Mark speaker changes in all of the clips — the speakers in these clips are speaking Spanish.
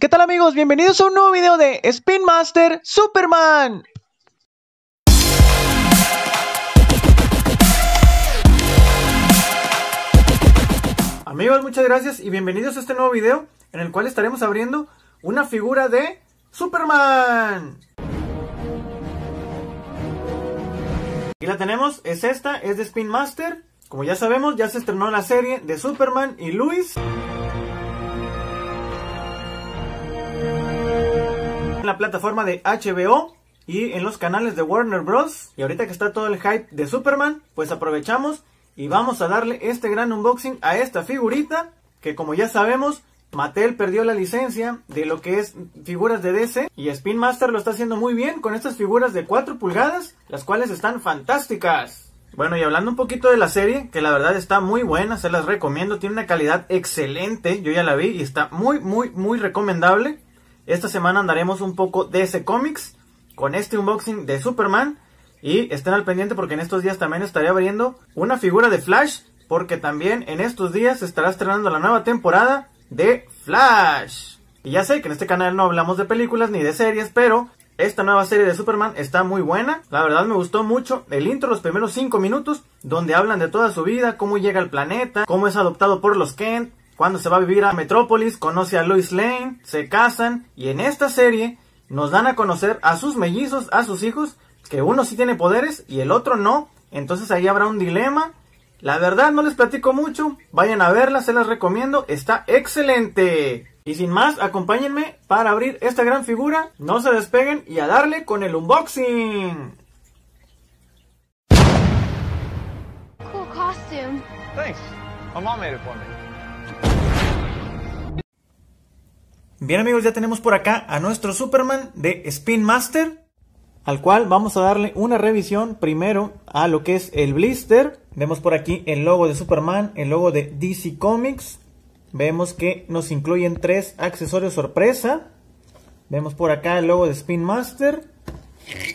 Speaker 1: ¿Qué tal amigos? Bienvenidos a un nuevo video de Spin Master Superman. Amigos, muchas gracias y bienvenidos a este nuevo video en el cual estaremos abriendo una figura de Superman. Y la tenemos, es esta, es de Spin Master. Como ya sabemos, ya se estrenó la serie de Superman y Luis. la plataforma de HBO y en los canales de Warner Bros. Y ahorita que está todo el hype de Superman, pues aprovechamos y vamos a darle este gran unboxing a esta figurita que como ya sabemos Mattel perdió la licencia de lo que es figuras de DC y Spin Master lo está haciendo muy bien con estas figuras de 4 pulgadas, las cuales están fantásticas. Bueno, y hablando un poquito de la serie, que la verdad está muy buena, se las recomiendo, tiene una calidad excelente, yo ya la vi y está muy, muy, muy recomendable. Esta semana andaremos un poco de ese cómics con este unboxing de Superman. Y estén al pendiente porque en estos días también estaré abriendo una figura de Flash. Porque también en estos días estará estrenando la nueva temporada de Flash. Y ya sé que en este canal no hablamos de películas ni de series, pero esta nueva serie de Superman está muy buena. La verdad me gustó mucho el intro, los primeros 5 minutos, donde hablan de toda su vida, cómo llega al planeta, cómo es adoptado por los Kent, cuando se va a vivir a Metrópolis, conoce a Lois Lane, se casan y en esta serie nos dan a conocer a sus mellizos, a sus hijos, que uno sí tiene poderes y el otro no, entonces ahí habrá un dilema. La verdad no les platico mucho, vayan a verla, se las recomiendo, está excelente. Y sin más, acompáñenme para abrir esta gran figura, no se despeguen y a darle con el unboxing. Cool costume. Thanks. My mom made it for Bien amigos, ya tenemos por acá a nuestro Superman de Spin Master, al cual vamos a darle una revisión primero a lo que es el blister. Vemos por aquí el logo de Superman, el logo de DC Comics. Vemos que nos incluyen tres accesorios sorpresa. Vemos por acá el logo de Spin Master.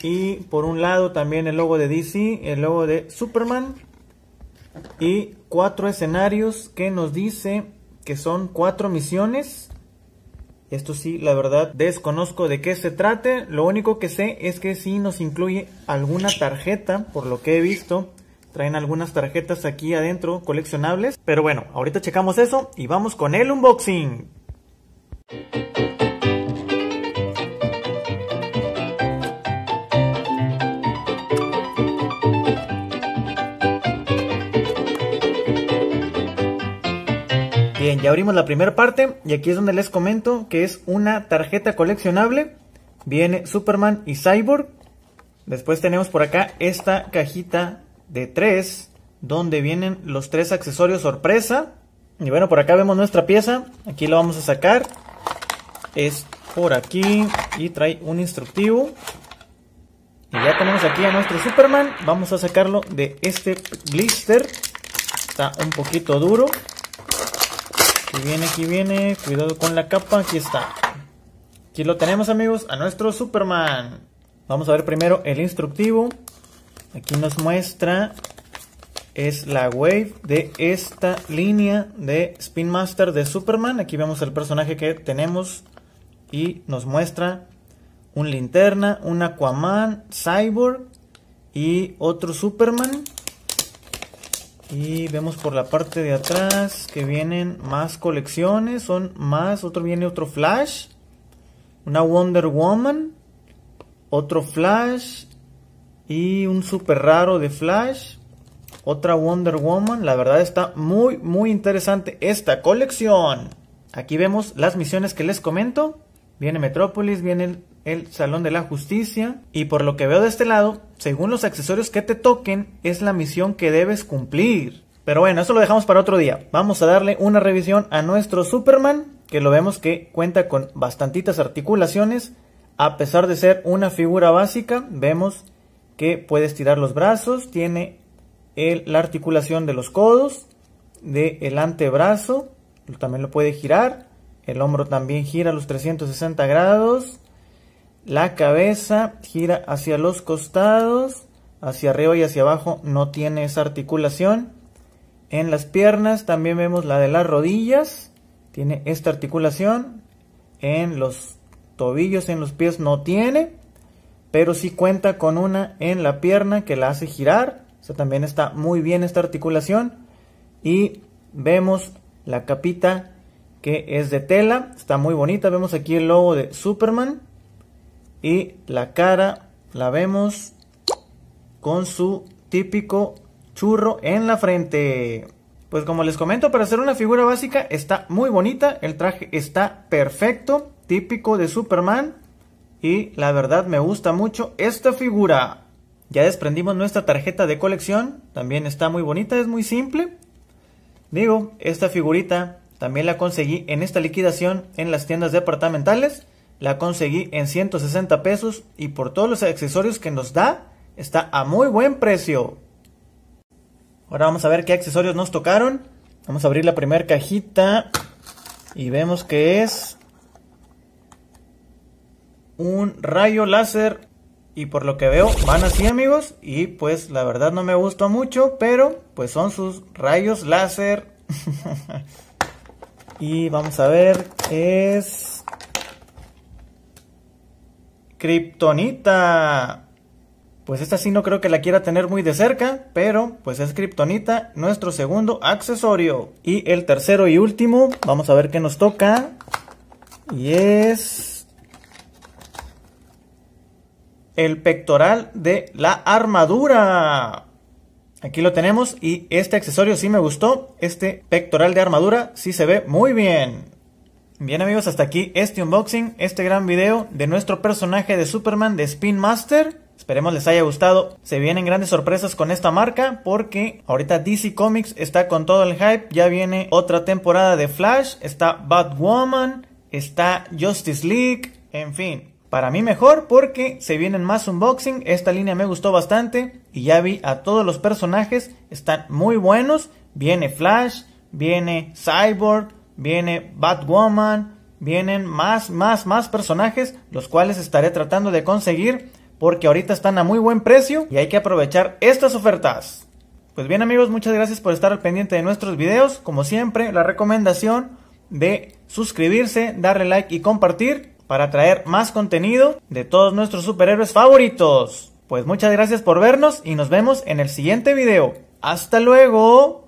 Speaker 1: Y por un lado también el logo de DC, el logo de Superman. Y cuatro escenarios que nos dice que son cuatro misiones esto sí, la verdad, desconozco de qué se trate. Lo único que sé es que sí nos incluye alguna tarjeta, por lo que he visto. Traen algunas tarjetas aquí adentro coleccionables. Pero bueno, ahorita checamos eso y vamos con el unboxing. Ya abrimos la primera parte y aquí es donde les comento que es una tarjeta coleccionable. Viene Superman y Cyborg. Después tenemos por acá esta cajita de tres donde vienen los tres accesorios sorpresa. Y bueno, por acá vemos nuestra pieza. Aquí la vamos a sacar. Es por aquí y trae un instructivo. Y ya tenemos aquí a nuestro Superman. Vamos a sacarlo de este blister. Está un poquito duro. Aquí viene, aquí viene. Cuidado con la capa. Aquí está. Aquí lo tenemos, amigos, a nuestro Superman. Vamos a ver primero el instructivo. Aquí nos muestra... Es la wave de esta línea de Spin Master de Superman. Aquí vemos el personaje que tenemos. Y nos muestra un linterna, un Aquaman, Cyborg y otro Superman. Y vemos por la parte de atrás que vienen más colecciones. Son más. Otro viene otro Flash. Una Wonder Woman. Otro Flash. Y un super raro de Flash. Otra Wonder Woman. La verdad está muy, muy interesante esta colección. Aquí vemos las misiones que les comento. Viene Metrópolis, viene el, Salón de la Justicia. Y por lo que veo de este lado, según los accesorios que te toquen, es la misión que debes cumplir. Pero bueno, eso lo dejamos para otro día. Vamos a darle una revisión a nuestro Superman, que lo vemos que cuenta con bastantitas articulaciones. A pesar de ser una figura básica, vemos que puede estirar los brazos, tiene la articulación de los codos, del el antebrazo, también lo puede girar, el hombro también gira a los 360 grados. La cabeza gira hacia los costados, hacia arriba y hacia abajo. No tiene esa articulación. En las piernas también vemos la de las rodillas. Tiene esta articulación. En los tobillos, en los pies no tiene. Pero sí cuenta con una en la pierna que la hace girar. O sea, también está muy bien esta articulación. Y vemos la capita que es de tela, está muy bonita, vemos aquí el logo de Superman y la cara la vemos con su típico churro en la frente. Pues como les comento, para hacer una figura básica está muy bonita, el traje está perfecto, típico de Superman y la verdad me gusta mucho esta figura. Ya desprendimos nuestra tarjeta de colección, también está muy bonita, es muy simple. Digo, esta figurita también la conseguí en esta liquidación en las tiendas departamentales. La conseguí en 160 pesos y por todos los accesorios que nos da, está a muy buen precio. Ahora vamos a ver qué accesorios nos tocaron. Vamos a abrir la primera cajita y vemos que es un rayo láser y por lo que veo van así amigos y pues la verdad no me gustó mucho pero pues son sus rayos láser Y vamos a ver, es... Kryptonita. Pues esta sí no creo que la quiera tener muy de cerca, pero pues es Kryptonita, nuestro segundo accesorio. Y el tercero y último, vamos a ver qué nos toca. Y es... El pectoral de la armadura. Aquí lo tenemos y este accesorio sí me gustó. Este pectoral de armadura sí se ve muy bien. Bien amigos, hasta aquí este unboxing, este gran video de nuestro personaje de Superman de Spin Master. Esperemos les haya gustado. Se vienen grandes sorpresas con esta marca porque ahorita DC Comics está con todo el hype. Ya viene otra temporada de Flash, está Batwoman, está Justice League, en fin. Para mí mejor porque se vienen más unboxing, esta línea me gustó bastante y ya vi a todos los personajes, están muy buenos, viene Flash, viene Cyborg, viene Batwoman, vienen más, más, más personajes, los cuales estaré tratando de conseguir porque ahorita están a muy buen precio y hay que aprovechar estas ofertas. Pues bien amigos, muchas gracias por estar al pendiente de nuestros videos. Como siempre, la recomendación de suscribirse, darle like y compartir para traer más contenido de todos nuestros superhéroes favoritos. Pues muchas gracias por vernos y nos vemos en el siguiente video. ¡Hasta luego!